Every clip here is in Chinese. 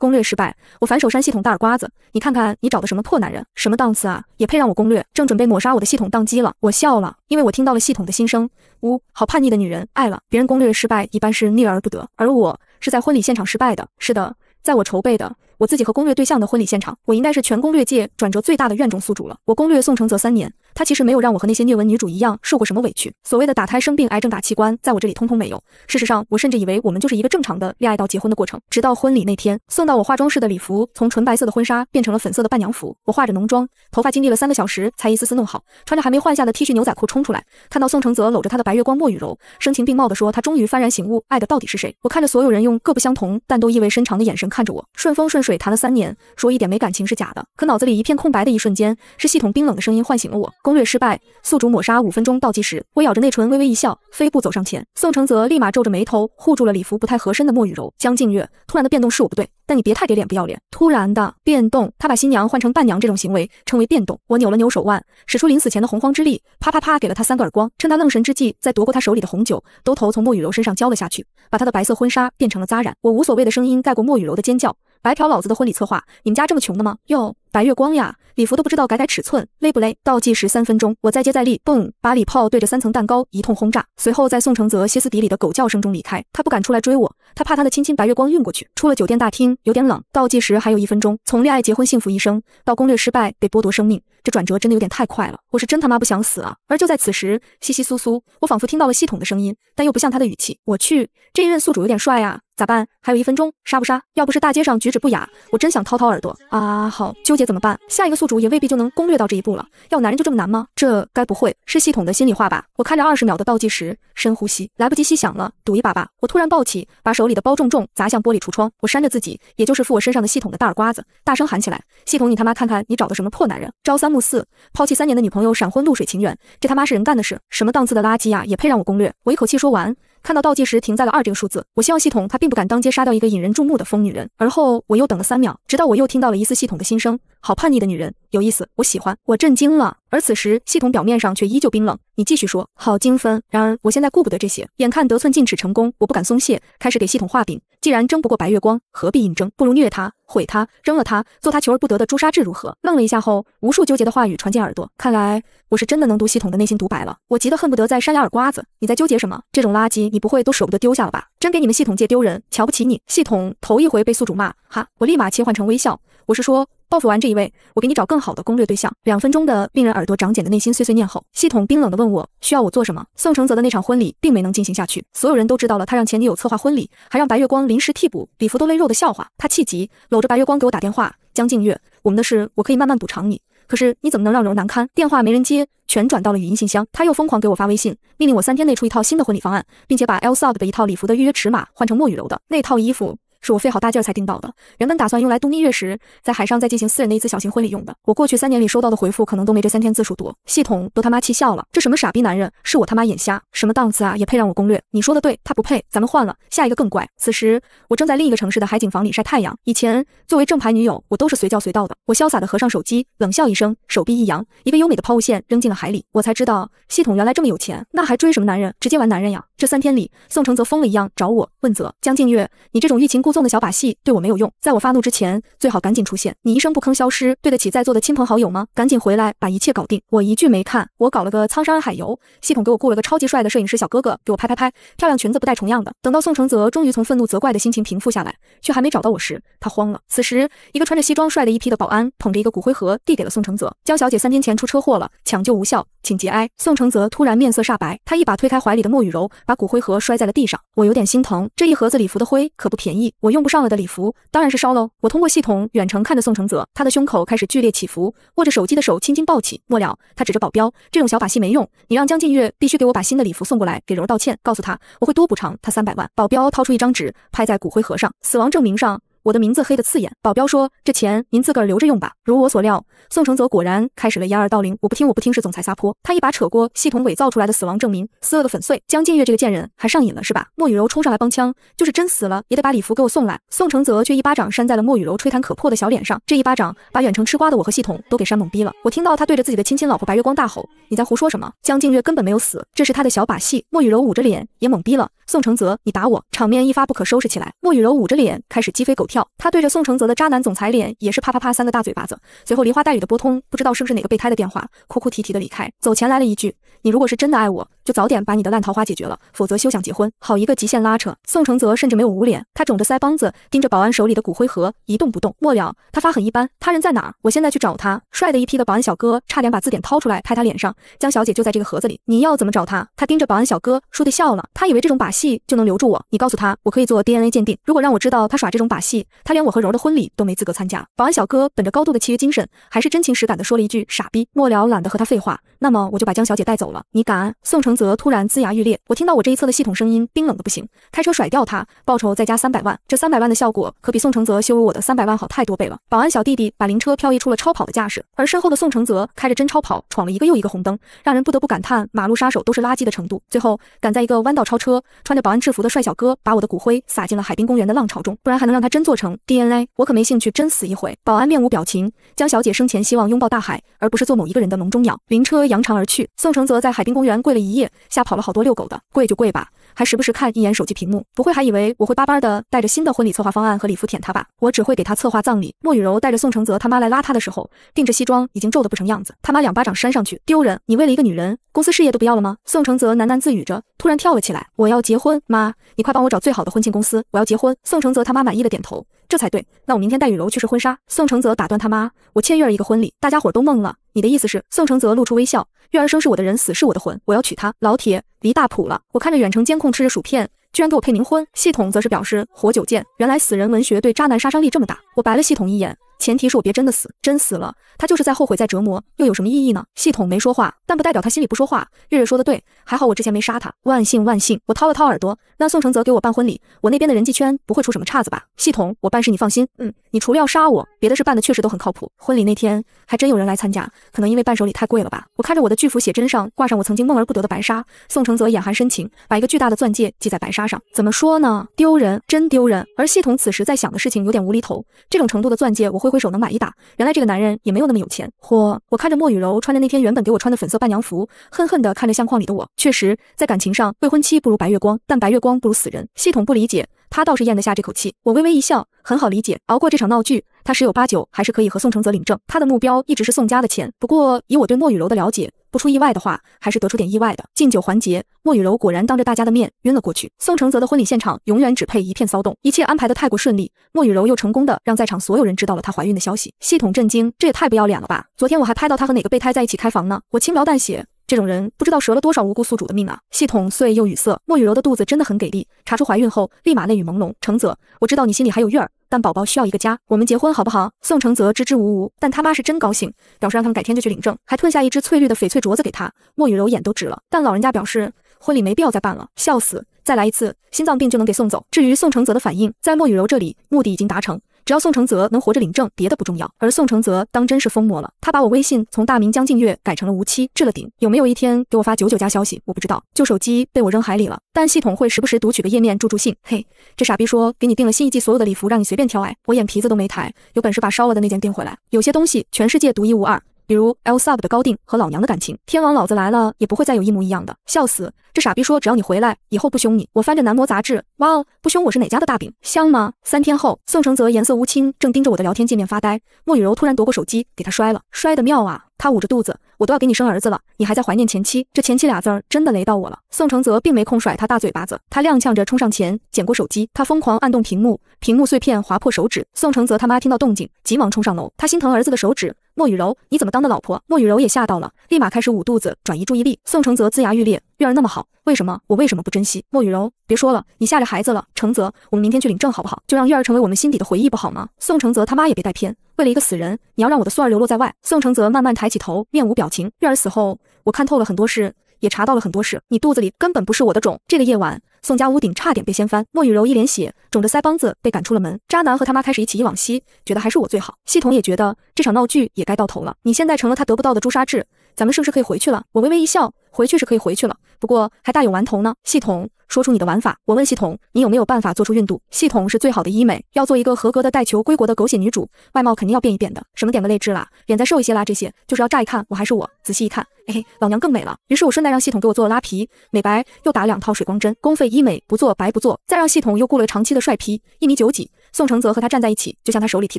攻略失败，我反手扇系统大耳瓜子。你看看你找的什么破男人，什么档次啊，也配让我攻略？正准备抹杀我的系统宕机了，我笑了，因为我听到了系统的心声。呜，好叛逆的女人，爱了。别人攻略失败一般是溺而不得，而我是在婚礼现场失败的。是的，在我筹备的。我自己和攻略对象的婚礼现场，我应该是全攻略界转折最大的怨种宿主了。我攻略宋承泽三年，他其实没有让我和那些虐文女主一样受过什么委屈。所谓的打胎、生病、癌症、打器官，在我这里通通没有。事实上，我甚至以为我们就是一个正常的恋爱到结婚的过程。直到婚礼那天，送到我化妆室的礼服从纯白色的婚纱变成了粉色的伴娘服。我化着浓妆，头发经历了三个小时才一丝丝弄好，穿着还没换下的 T 恤牛仔裤冲出来，看到宋承泽搂着他的白月光莫雨柔，声情并茂地说他终于幡然醒悟，爱的到底是谁。我看着所有人用各不相同但都意味深长的眼神看着我，顺风顺水。水谈了三年，说一点没感情是假的，可脑子里一片空白的一瞬间，是系统冰冷的声音唤醒了我。攻略失败，宿主抹杀，五分钟倒计时。我咬着内唇，微微一笑，飞步走上前。宋承泽立马皱着眉头护住了礼服不太合身的莫雨柔。江静月，突然的变动是我不对，但你别太给脸不要脸。突然的变动，他把新娘换成伴娘这种行为称为变动。我扭了扭手腕，使出临死前的洪荒之力，啪啪啪给了他三个耳光。趁他愣神之际，再夺过他手里的红酒，兜头从莫雨柔身上浇了下去，把她的白色婚纱变成了扎染。我无所谓的声音盖过莫雨柔的尖叫。白嫖老子的婚礼策划？你们家这么穷的吗？哟！白月光呀，礼服都不知道改改尺寸勒不勒？倒计时三分钟，我再接再厉，嘣！把礼炮对着三层蛋糕一通轰炸。随后在宋承泽歇斯底里的狗叫声中离开，他不敢出来追我，他怕他的亲亲白月光运过去。出了酒店大厅，有点冷。倒计时还有一分钟，从恋爱结婚幸福一生到攻略失败被剥夺生命，这转折真的有点太快了。我是真他妈不想死啊！而就在此时，窸窸簌簌，我仿佛听到了系统的声音，但又不像他的语气。我去，这一任宿主有点帅啊！咋办？还有一分钟，杀不杀？要不是大街上举止不雅，我真想掏掏耳朵啊！好，纠结。姐怎么办？下一个宿主也未必就能攻略到这一步了。要男人就这么难吗？这该不会是系统的心里话吧？我看着二十秒的倒计时，深呼吸，来不及细想了，赌一把吧。我突然抱起，把手里的包重重砸向玻璃橱窗。我扇着自己，也就是附我身上的系统的大耳刮子，大声喊起来：“系统，你他妈看看你找的什么破男人！朝三暮四，抛弃三年的女朋友，闪婚露水情缘，这他妈是人干的事？什么档次的垃圾呀，也配让我攻略？”我一口气说完，看到倒计时停在了二这个数字，我希望系统他并不敢当街杀掉一个引人注目的疯女人。而后我又等了三秒，直到我又听到了疑似系统的心声。好叛逆的女人，有意思，我喜欢。我震惊了，而此时系统表面上却依旧冰冷。你继续说，好精分。然而我现在顾不得这些，眼看得寸进尺成功，我不敢松懈，开始给系统画饼。既然争不过白月光，何必硬争，不如虐他，毁他，扔了他，做他求而不得的朱砂痣如何？愣了一下后，无数纠结的话语传进耳朵，看来我是真的能读系统的内心独白了。我急得恨不得再扇俩耳刮子。你在纠结什么？这种垃圾你不会都舍不得丢下了吧？真给你们系统界丢人，瞧不起你。系统头一回被宿主骂，哈，我立马切换成微笑。我是说。报复完这一位，我给你找更好的攻略对象。两分钟的令人耳朵长茧的内心碎碎念后，系统冰冷的问我需要我做什么。宋承泽的那场婚礼并没能进行下去，所有人都知道了他让前女友策划婚礼，还让白月光临时替补，礼服都勒肉的笑话。他气急，搂着白月光给我打电话：“江静月，我们的事我可以慢慢补偿你，可是你怎么能让柔难堪？”电话没人接，全转到了语音信箱。他又疯狂给我发微信，命令我三天内出一套新的婚礼方案，并且把 Elsard 的一套礼服的预约尺码换成莫雨柔的那套衣服。是我费好大劲儿才订到的，原本打算用来度蜜月时，在海上再进行私人的一次小型婚礼用的。我过去三年里收到的回复，可能都没这三天字数多，系统都他妈气笑了。这什么傻逼男人？是我他妈眼瞎？什么档次啊，也配让我攻略？你说的对，他不配，咱们换了下一个更乖。此时我正在另一个城市的海景房里晒太阳。以前作为正牌女友，我都是随叫随到的。我潇洒的合上手机，冷笑一声，手臂一扬，一个优美的抛物线扔进了海里。我才知道，系统原来这么有钱，那还追什么男人？直接玩男人呀！这三天里，宋承泽疯了一样找我问责。江静月，你这种欲擒故。附送的小把戏对我没有用，在我发怒之前，最好赶紧出现。你一声不吭消失，对得起在座的亲朋好友吗？赶紧回来把一切搞定，我一句没看。我搞了个苍山海游系统，给我雇了个超级帅的摄影师小哥哥，给我拍拍拍，漂亮裙子不带重样的。等到宋承泽终于从愤怒责怪的心情平复下来，却还没找到我时，他慌了。此时，一个穿着西装帅的一批的保安捧着一个骨灰盒递给了宋承泽，江小姐三天前出车祸了，抢救无效，请节哀。宋承泽突然面色煞白，他一把推开怀里的莫雨柔，把骨灰盒摔在了地上。我有点心疼，这一盒子礼服的灰可不便宜。我用不上了的礼服，当然是烧喽。我通过系统远程看着宋承泽，他的胸口开始剧烈起伏，握着手机的手青筋暴起。末了，他指着保镖：“这种小把戏没用，你让江近月必须给我把新的礼服送过来，给柔道歉，告诉他我会多补偿他三百万。”保镖掏出一张纸，拍在骨灰盒上，死亡证明上。我的名字黑的刺眼。保镖说：“这钱您自个儿留着用吧。”如我所料，宋承泽果然开始了掩耳盗铃。我不听，我不听，是总裁撒泼。他一把扯过系统伪造出来的死亡证明，撕了个粉碎。江静月这个贱人还上瘾了是吧？莫雨柔冲上来帮腔：“就是真死了，也得把礼服给我送来。”宋承泽却一巴掌扇在了莫雨柔吹弹可破的小脸上，这一巴掌把远程吃瓜的我和系统都给扇懵逼了。我听到他对着自己的亲亲老婆白月光大吼：“你在胡说什么？江静月根本没有死，这是他的小把戏。”莫雨柔捂着脸也懵逼了。宋承泽，你打我！场面一发不可收拾起来。莫雨柔捂着脸开始鸡飞狗。跳，他对着宋承泽的渣男总裁脸也是啪啪啪三个大嘴巴子，随后梨花带雨的拨通，不知道是不是哪个备胎的电话，哭哭啼啼的离开，走前来了一句，你如果是真的爱我，就早点把你的烂桃花解决了，否则休想结婚。好一个极限拉扯，宋承泽甚至没有捂脸，他肿着腮帮子盯着保安手里的骨灰盒一动不动，末了他发狠一般，他人在哪？我现在去找他。帅的一批的保安小哥差点把字典掏出来拍他脸上，江小姐就在这个盒子里，你要怎么找他？他盯着保安小哥，说的笑了，他以为这种把戏就能留住我，你告诉他，我可以做 DNA 鉴定，如果让我知道他耍这种把戏。他连我和柔的婚礼都没资格参加。保安小哥本着高度的契约精神，还是真情实感的说了一句“傻逼”。末了懒得和他废话，那么我就把江小姐带走了。你敢？宋承泽突然龇牙欲裂。我听到我这一侧的系统声音冰冷的不行，开车甩掉他，报酬再加三百万。这三百万的效果可比宋承泽羞辱我的三百万好太多倍了。保安小弟弟把灵车漂移出了超跑的架势，而身后的宋承泽开着真超跑闯了一个又一个红灯，让人不得不感叹马路杀手都是垃圾的程度。最后赶在一个弯道超车，穿着保安制服的帅小哥把我的骨灰撒进了海滨公园的浪潮中，不然还能让他真做。做成 DNA，我可没兴趣真死一回。保安面无表情。江小姐生前希望拥抱大海，而不是做某一个人的笼中鸟。灵车扬长而去。宋承泽在海滨公园跪了一夜，吓跑了好多遛狗的。跪就跪吧。还时不时看一眼手机屏幕，不会还以为我会巴巴的带着新的婚礼策划方案和礼服舔他吧？我只会给他策划葬礼。莫雨柔带着宋承泽他妈来拉他的时候，定制西装已经皱得不成样子，他妈两巴掌扇上去，丢人！你为了一个女人，公司事业都不要了吗？宋承泽喃喃自语着，突然跳了起来，我要结婚，妈，你快帮我找最好的婚庆公司，我要结婚。宋承泽他妈满意的点头，这才对。那我明天带雨柔去试婚纱。宋承泽打断他妈，我欠月儿一个婚礼。大家伙都懵了。你的意思是？宋承泽露出微笑。月儿生是我的人，死是我的魂，我要娶她。老铁，离大谱了！我看着远程监控，吃着薯片，居然给我配冥婚。系统则是表示活久见。原来死人文学对渣男杀伤力这么大。我白了系统一眼。前提是我别真的死，真死了，他就是在后悔在折磨，又有什么意义呢？系统没说话，但不代表他心里不说话。月月说的对，还好我之前没杀他，万幸万幸。我掏了掏耳朵，那宋承泽给我办婚礼，我那边的人际圈不会出什么岔子吧？系统，我办事你放心。嗯，你除了要杀我，别的事办的确实都很靠谱。婚礼那天还真有人来参加，可能因为伴手礼太贵了吧？我看着我的巨幅写真上挂上我曾经梦而不得的白纱，宋承泽眼含深情，把一个巨大的钻戒系在白纱上。怎么说呢？丢人，真丢人。而系统此时在想的事情有点无厘头，这种程度的钻戒我会。挥手能买一打，原来这个男人也没有那么有钱。嚯！我看着莫雨柔穿着那天原本给我穿的粉色伴娘服，恨恨地看着相框里的我。确实，在感情上，未婚妻不如白月光，但白月光不如死人。系统不理解，他倒是咽得下这口气。我微微一笑，很好理解，熬过这场闹剧。他十有八九还是可以和宋承泽领证，他的目标一直是宋家的钱。不过以我对莫雨柔的了解，不出意外的话，还是得出点意外的。敬酒环节，莫雨柔果然当着大家的面晕了过去。宋承泽的婚礼现场永远只配一片骚动，一切安排的太过顺利，莫雨柔又成功的让在场所有人知道了她怀孕的消息。系统震惊，这也太不要脸了吧！昨天我还拍到她和哪个备胎在一起开房呢，我轻描淡写。这种人不知道折了多少无辜宿主的命啊！系统碎又语塞。莫雨柔的肚子真的很给力，查出怀孕后，立马泪雨朦胧。承泽，我知道你心里还有月儿，但宝宝需要一个家，我们结婚好不好？宋承泽支支吾吾，但他妈是真高兴，表示让他们改天就去领证，还吞下一只翠绿的翡翠镯子给他。莫雨柔眼都直了，但老人家表示婚礼没必要再办了，笑死，再来一次心脏病就能给送走。至于宋承泽的反应，在莫雨柔这里目的已经达成。只要宋承泽能活着领证，别的不重要。而宋承泽当真是疯魔了，他把我微信从大明江静月改成了无期，置了顶。有没有一天给我发九九加消息？我不知道。旧手机被我扔海里了，但系统会时不时读取个页面助助兴。嘿，这傻逼说给你订了新一季所有的礼服，让你随便挑。哎，我眼皮子都没抬，有本事把烧了的那件订回来。有些东西全世界独一无二。比如 Elsa 的高定和老娘的感情，天王老子来了也不会再有一模一样的。笑死，这傻逼说只要你回来，以后不凶你。我翻着男模杂志，哇哦，不凶我是哪家的大饼？香吗？三天后，宋承泽颜色乌青，正盯着我的聊天界面发呆。莫雨柔突然夺过手机给他摔了，摔的妙啊！他捂着肚子，我都要给你生儿子了，你还在怀念前妻？这前妻俩字儿真的雷到我了。宋承泽并没空甩他大嘴巴子，他踉跄着冲上前捡过手机，他疯狂按动屏幕，屏幕碎片划破手指。宋承泽他妈听到动静，急忙冲上楼，他心疼儿子的手指。莫雨柔，你怎么当的老婆？莫雨柔也吓到了，立马开始捂肚子转移注意力。宋承泽呲牙欲裂。月儿那么好，为什么我为什么不珍惜？莫雨柔，别说了，你吓着孩子了。承泽，我们明天去领证好不好？就让月儿成为我们心底的回忆，不好吗？宋承泽他妈也别带偏，为了一个死人，你要让我的孙儿流落在外？宋承泽慢慢抬起头，面无表情。月儿死后，我看透了很多事，也查到了很多事。你肚子里根本不是我的种。这个夜晚，宋家屋顶差点被掀翻。莫雨柔一脸血，肿着腮帮子被赶出了门。渣男和他妈开始一起忆往昔，觉得还是我最好。系统也觉得这场闹剧也该到头了。你现在成了他得不到的朱砂痣，咱们是不是可以回去了？我微微一笑。回去是可以回去了，不过还大有玩头呢。系统，说出你的玩法。我问系统，你有没有办法做出孕肚？系统是最好的医美，要做一个合格的带球归国的狗血女主，外貌肯定要变一变的。什么点个泪痣啦，脸再瘦一些啦，这些就是要乍一看我还是我，仔细一看，嘿嘿，老娘更美了。于是我顺带让系统给我做了拉皮、美白，又打两套水光针，公费医美不做白不做。再让系统又雇了长期的帅皮，一米九几。宋承泽和他站在一起，就像他手里提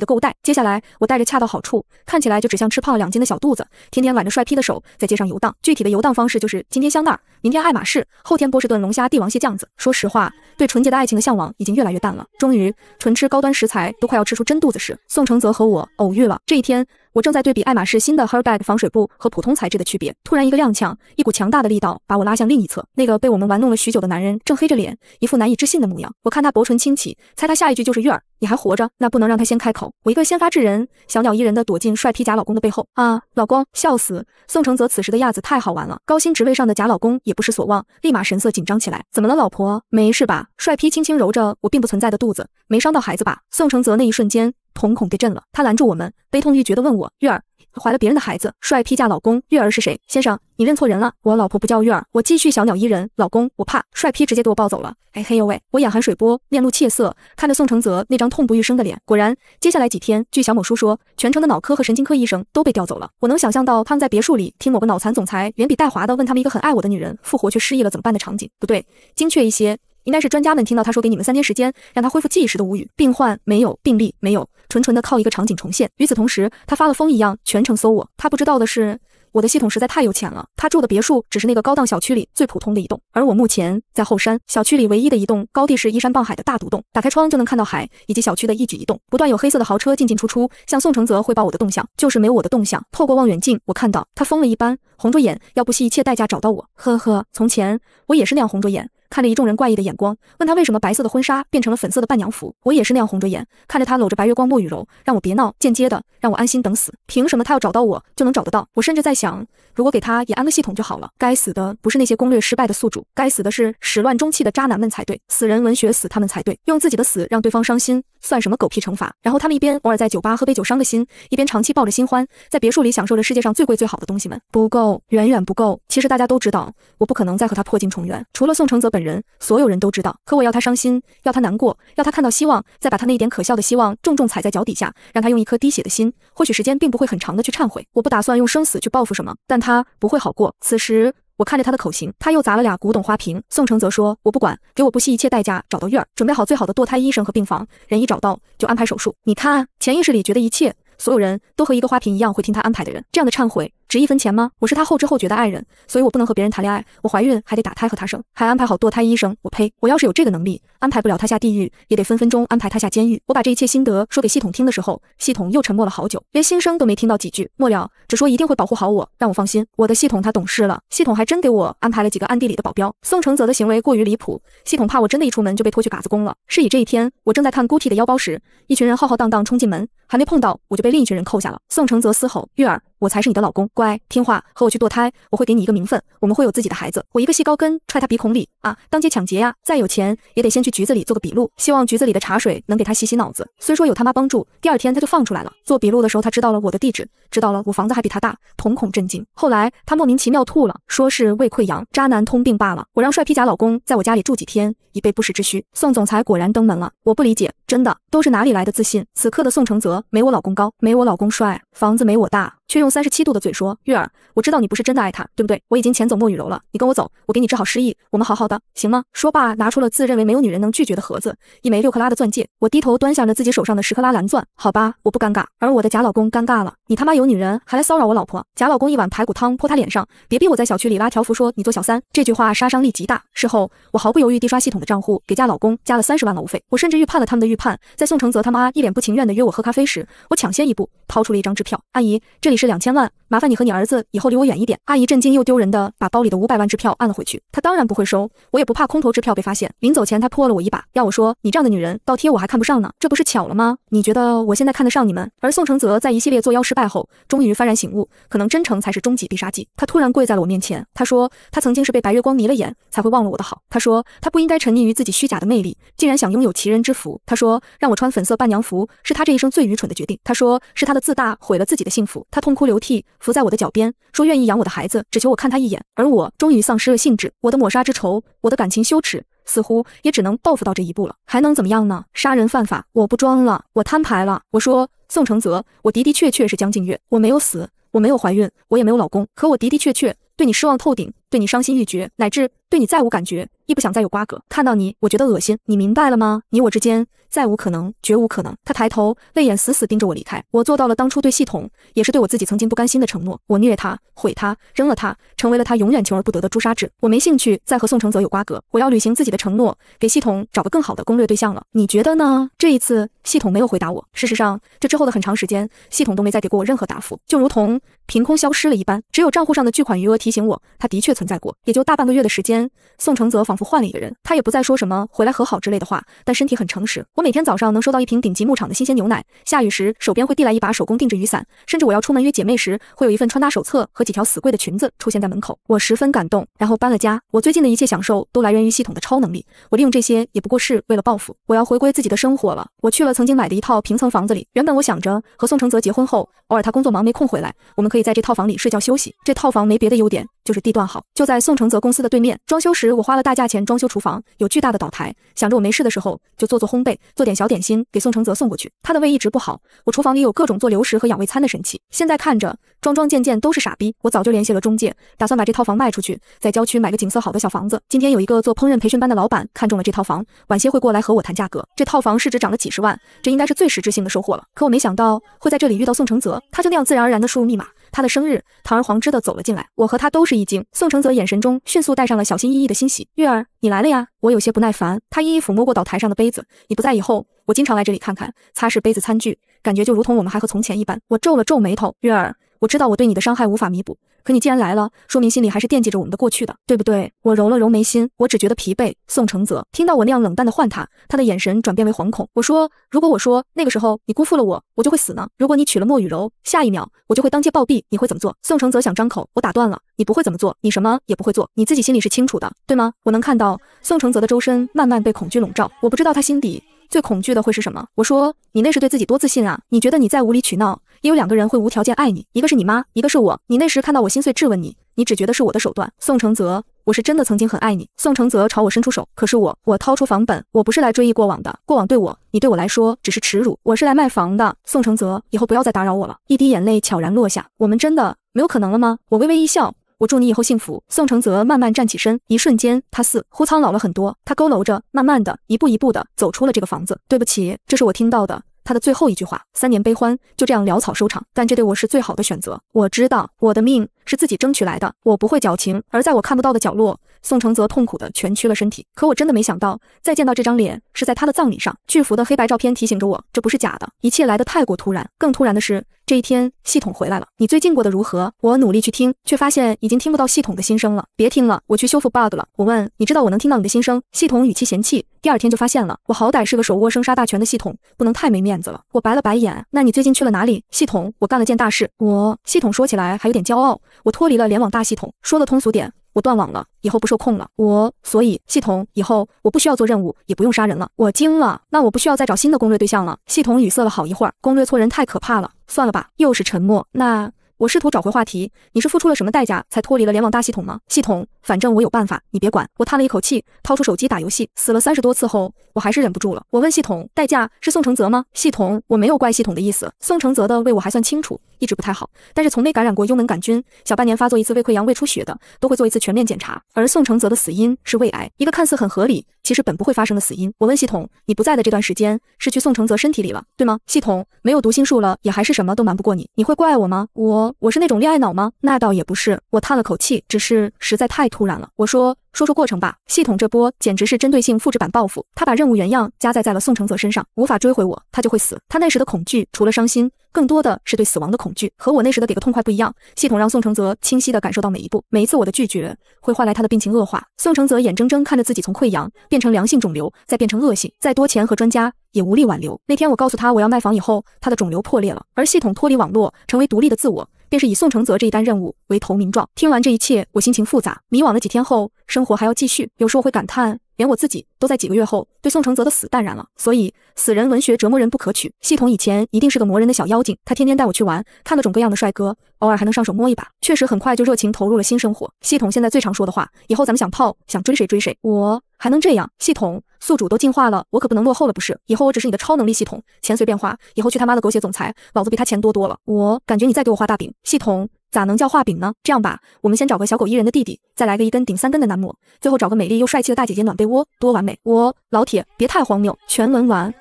的购物袋。接下来，我带着恰到好处，看起来就只像吃胖了两斤的小肚子，天天挽着帅批的手在街上游荡。具体的游荡方式就是今天香奈儿，明天爱马仕，后天波士顿龙虾、帝王蟹酱子。说实话，对纯洁的爱情的向往已经越来越淡了。终于，纯吃高端食材都快要吃出真肚子时，宋承泽和我偶遇了。这一天。我正在对比爱马仕新的 h e r b a g 防水布和普通材质的区别，突然一个踉跄，一股强大的力道把我拉向另一侧。那个被我们玩弄了许久的男人正黑着脸，一副难以置信的模样。我看他薄唇轻启，猜他下一句就是“月儿，你还活着”。那不能让他先开口，我一个先发制人，小鸟依人的躲进帅皮假老公的背后。啊，老公，笑死！宋承泽此时的样子太好玩了。高薪职位上的假老公也不失所望，立马神色紧张起来。怎么了，老婆？没事吧？帅皮轻轻揉着我并不存在的肚子，没伤到孩子吧？宋承泽那一瞬间。瞳孔给震了，他拦住我们，悲痛欲绝的问我：“月儿怀了别人的孩子，帅批嫁老公，月儿是谁？”先生，你认错人了，我老婆不叫月儿。我继续小鸟依人，老公，我怕帅批直接给我抱走了。哎嘿呦喂，我眼含水波，面露怯色，看着宋承泽那张痛不欲生的脸。果然，接下来几天，据小某叔说，全城的脑科和神经科医生都被调走了。我能想象到他们在别墅里听某个脑残总裁连比带划的问他们一个很爱我的女人复活却失忆了怎么办的场景。不对，精确一些。应该是专家们听到他说给你们三天时间让他恢复记忆时的无语。病患没有，病历没有，纯纯的靠一个场景重现。与此同时，他发了疯一样全程搜我。他不知道的是，我的系统实在太有钱了。他住的别墅只是那个高档小区里最普通的—一栋。而我目前在后山小区里唯一的—一栋高地是依山傍海的大独栋，打开窗就能看到海以及小区的一举一动。不断有黑色的豪车进进出出，向宋承泽汇报我的动向，就是没有我的动向。透过望远镜，我看到他疯了一般红着眼，要不惜一切代价找到我。呵呵，从前我也是那样红着眼。看着一众人怪异的眼光，问他为什么白色的婚纱变成了粉色的伴娘服。我也是那样红着眼看着他搂着白月光莫雨柔，让我别闹，间接的让我安心等死。凭什么他要找到我就能找得到？我甚至在想，如果给他也安个系统就好了。该死的不是那些攻略失败的宿主，该死的是始乱终弃的渣男们才对。死人文学死他们才对，用自己的死让对方伤心。算什么狗屁惩罚？然后他们一边偶尔在酒吧喝杯酒伤个心，一边长期抱着新欢，在别墅里享受着世界上最贵最好的东西们。不够，远远不够。其实大家都知道，我不可能再和他破镜重圆。除了宋承泽本人，所有人都知道。可我要他伤心，要他难过，要他看到希望，再把他那一点可笑的希望重重踩在脚底下，让他用一颗滴血的心，或许时间并不会很长的去忏悔。我不打算用生死去报复什么，但他不会好过。此时。我看着他的口型，他又砸了俩古董花瓶。宋承泽说：“我不管，给我不惜一切代价找到月儿，准备好最好的堕胎医生和病房，人一找到就安排手术。你看，潜意识里觉得一切。”所有人都和一个花瓶一样，会听他安排的人，这样的忏悔值一分钱吗？我是他后知后觉的爱人，所以我不能和别人谈恋爱。我怀孕还得打胎和他生，还安排好堕胎医生。我呸！我要是有这个能力，安排不了他下地狱，也得分分钟安排他下监狱。我把这一切心得说给系统听的时候，系统又沉默了好久，连心声都没听到几句。末了，只说一定会保护好我，让我放心。我的系统他懂事了，系统还真给我安排了几个暗地里的保镖。宋承泽的行为过于离谱，系统怕我真的，一出门就被拖去嘎子宫了。是以这一天，我正在看孤 i 的腰包时，一群人浩浩荡荡冲进门，还没碰到我就被。另一群人扣下了宋承泽，嘶吼：“月儿。”我才是你的老公，乖听话，和我去堕胎，我会给你一个名分，我们会有自己的孩子。我一个细高跟踹他鼻孔里啊，当街抢劫呀！再有钱也得先去局子里做个笔录。希望局子里的茶水能给他洗洗脑子。虽说有他妈帮助，第二天他就放出来了。做笔录的时候，他知道了我的地址，知道了我房子还比他大，瞳孔震惊。后来他莫名其妙吐了，说是胃溃疡，渣男通病罢了。我让帅皮夹老公在我家里住几天，以备不时之需。宋总裁果然登门了，我不理解，真的都是哪里来的自信？此刻的宋承泽没我老公高，没我老公帅，房子没我大。却用三十七度的嘴说：“月儿，我知道你不是真的爱他，对不对？我已经遣走莫雨柔了，你跟我走，我给你治好失忆，我们好好的，行吗？”说罢，拿出了自认为没有女人能拒绝的盒子，一枚六克拉的钻戒。我低头端详着自己手上的十克拉蓝钻，好吧，我不尴尬。而我的假老公尴尬了，你他妈有女人还来骚扰我老婆！假老公一碗排骨汤泼他脸上，别逼我在小区里拉条幅说你做小三。这句话杀伤力极大。事后，我毫不犹豫地刷系统的账户给假老公加了三十万劳务费。我甚至预判了他们的预判，在宋承泽他妈一脸不情愿地约我喝咖啡时，我抢先一步掏出了一张支票，阿姨，这里是。这两千万，麻烦你和你儿子以后离我远一点。阿姨震惊又丢人的把包里的五百万支票按了回去，她当然不会收，我也不怕空头支票被发现。临走前，她泼了我一把。要我说，你这样的女人倒贴我还看不上呢，这不是巧了吗？你觉得我现在看得上你们？而宋承泽在一系列作妖失败后，终于幡然醒悟，可能真诚才是终极必杀技。他突然跪在了我面前，他说他曾经是被白月光迷了眼，才会忘了我的好。他说他不应该沉溺于自己虚假的魅力，竟然想拥有奇人之福。他说让我穿粉色伴娘服是他这一生最愚蠢的决定。他说是他的自大毁了自己的幸福。他痛。哭流涕，伏在我的脚边，说愿意养我的孩子，只求我看他一眼。而我终于丧失了兴致，我的抹杀之仇，我的感情羞耻，似乎也只能报复到这一步了，还能怎么样呢？杀人犯法，我不装了，我摊牌了。我说宋承泽，我的的确确是江静月，我没有死，我没有怀孕，我也没有老公，可我的的确确对你失望透顶。对你伤心欲绝，乃至对你再无感觉，亦不想再有瓜葛。看到你，我觉得恶心。你明白了吗？你我之间再无可能，绝无可能。他抬头，泪眼死死盯着我离开。我做到了当初对系统，也是对我自己曾经不甘心的承诺。我虐他，毁他，扔了他，成为了他永远求而不得的朱砂痣。我没兴趣再和宋承泽有瓜葛。我要履行自己的承诺，给系统找个更好的攻略对象了。你觉得呢？这一次系统没有回答我。事实上，这之后的很长时间，系统都没再给过我任何答复，就如同凭空消失了一般。只有账户上的巨款余额提醒我，他的确存。存在过，也就大半个月的时间。宋承泽仿佛换了一个人，他也不再说什么回来和好之类的话，但身体很诚实。我每天早上能收到一瓶顶级牧场的新鲜牛奶，下雨时手边会递来一把手工定制雨伞，甚至我要出门约姐妹时，会有一份穿搭手册和几条死贵的裙子出现在门口。我十分感动，然后搬了家。我最近的一切享受都来源于系统的超能力，我利用这些也不过是为了报复。我要回归自己的生活了。我去了曾经买的一套平层房子里。原本我想着和宋承泽结婚后，偶尔他工作忙没空回来，我们可以在这套房里睡觉休息。这套房没别的优点。就是地段好，就在宋承泽公司的对面。装修时，我花了大价钱装修厨房，有巨大的岛台，想着我没事的时候就做做烘焙，做点小点心给宋承泽送过去。他的胃一直不好，我厨房里有各种做流食和养胃餐的神器。现在看着桩桩件件都是傻逼，我早就联系了中介，打算把这套房卖出去，在郊区买个景色好的小房子。今天有一个做烹饪培训班的老板看中了这套房，晚些会过来和我谈价格。这套房市值涨了几十万，这应该是最实质性的收获了。可我没想到会在这里遇到宋承泽，他就那样自然而然地输入密码。他的生日，堂而皇之的走了进来，我和他都是一惊。宋承泽眼神中迅速带上了小心翼翼的欣喜。月儿，你来了呀！我有些不耐烦。他一一抚摸过岛台上的杯子。你不在以后，我经常来这里看看，擦拭杯子餐具，感觉就如同我们还和从前一般。我皱了皱眉头。月儿。我知道我对你的伤害无法弥补，可你既然来了，说明心里还是惦记着我们的过去的，对不对？我揉了揉眉心，我只觉得疲惫。宋承泽听到我那样冷淡的唤他，他的眼神转变为惶恐。我说，如果我说那个时候你辜负了我，我就会死呢？如果你娶了莫雨柔，下一秒我就会当街暴毙，你会怎么做？宋承泽想张口，我打断了，你不会怎么做，你什么也不会做，你自己心里是清楚的，对吗？我能看到宋承泽的周身慢慢被恐惧笼罩，我不知道他心底。最恐惧的会是什么？我说，你那时对自己多自信啊！你觉得你再无理取闹，也有两个人会无条件爱你，一个是你妈，一个是我。你那时看到我心碎质问你，你只觉得是我的手段。宋承泽，我是真的曾经很爱你。宋承泽朝我伸出手，可是我，我掏出房本，我不是来追忆过往的，过往对我，你对我来说只是耻辱。我是来卖房的，宋承泽，以后不要再打扰我了。一滴眼泪悄然落下，我们真的没有可能了吗？我微微一笑。我祝你以后幸福。宋承泽慢慢站起身，一瞬间，他似乎苍老了很多。他佝偻着，慢慢的，一步一步的走出了这个房子。对不起，这是我听到的他的最后一句话。三年悲欢就这样潦草收场，但这对我是最好的选择。我知道，我的命是自己争取来的，我不会矫情。而在我看不到的角落，宋承泽痛苦的蜷曲了身体。可我真的没想到，再见到这张脸是在他的葬礼上。巨幅的黑白照片提醒着我，这不是假的。一切来得太过突然，更突然的是。这一天，系统回来了。你最近过得如何？我努力去听，却发现已经听不到系统的心声了。别听了，我去修复 bug 了。我问，你知道我能听到你的心声？系统语气嫌弃。第二天就发现了，我好歹是个手握生杀大权的系统，不能太没面子了。我白了白眼。那你最近去了哪里？系统，我干了件大事。我系统说起来还有点骄傲。我脱离了联网大系统，说的通俗点。我断网了，以后不受控了。我所以系统以后我不需要做任务，也不用杀人了。我惊了，那我不需要再找新的攻略对象了。系统语塞了好一会儿，攻略错人太可怕了，算了吧。又是沉默。那。我试图找回话题，你是付出了什么代价才脱离了联网大系统吗？系统，反正我有办法，你别管。我叹了一口气，掏出手机打游戏。死了三十多次后，我还是忍不住了。我问系统，代价是宋承泽吗？系统，我没有怪系统的意思。宋承泽的胃我还算清楚，一直不太好，但是从没感染过幽门杆菌，小半年发作一次胃溃疡、胃出血的，都会做一次全面检查。而宋承泽的死因是胃癌，一个看似很合理，其实本不会发生的死因。我问系统，你不在的这段时间是去宋承泽身体里了，对吗？系统，没有读心术了，也还是什么都瞒不过你，你会怪我吗？我。我是那种恋爱脑吗？那倒也不是，我叹了口气，只是实在太突然了。我说说说过程吧。系统这波简直是针对性复制版报复，他把任务原样加载在了宋承泽身上，无法追回我，他就会死。他那时的恐惧除了伤心，更多的是对死亡的恐惧。和我那时的给个痛快不一样，系统让宋承泽清晰地感受到每一步，每一次我的拒绝会换来他的病情恶化。宋承泽眼睁睁看着自己从溃疡变成良性肿瘤，再变成恶性，再多钱和专家也无力挽留。那天我告诉他我要卖房以后，他的肿瘤破裂了，而系统脱离网络，成为独立的自我。便是以宋承泽这一单任务为投名状。听完这一切，我心情复杂，迷惘了几天后，生活还要继续。有时候会感叹，连我自己都在几个月后对宋承泽的死淡然了。所以，死人文学折磨人不可取。系统以前一定是个磨人的小妖精，他天天带我去玩，看各种各样的帅哥，偶尔还能上手摸一把，确实很快就热情投入了新生活。系统现在最常说的话，以后咱们想泡想追谁追谁，我还能这样？系统。宿主都进化了，我可不能落后了，不是？以后我只是你的超能力系统，钱随便花。以后去他妈的狗血总裁，老子比他钱多多了。我感觉你再给我画大饼，系统咋能叫画饼呢？这样吧，我们先找个小狗依人的弟弟，再来个一根顶三根的男模，最后找个美丽又帅气的大姐姐暖被窝，多完美！我老铁，别太荒谬，全文完。